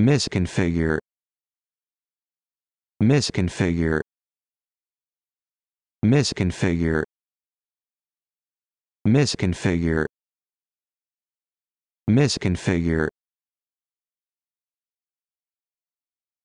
misconfigure misconfigure misconfigure misconfigure misconfigure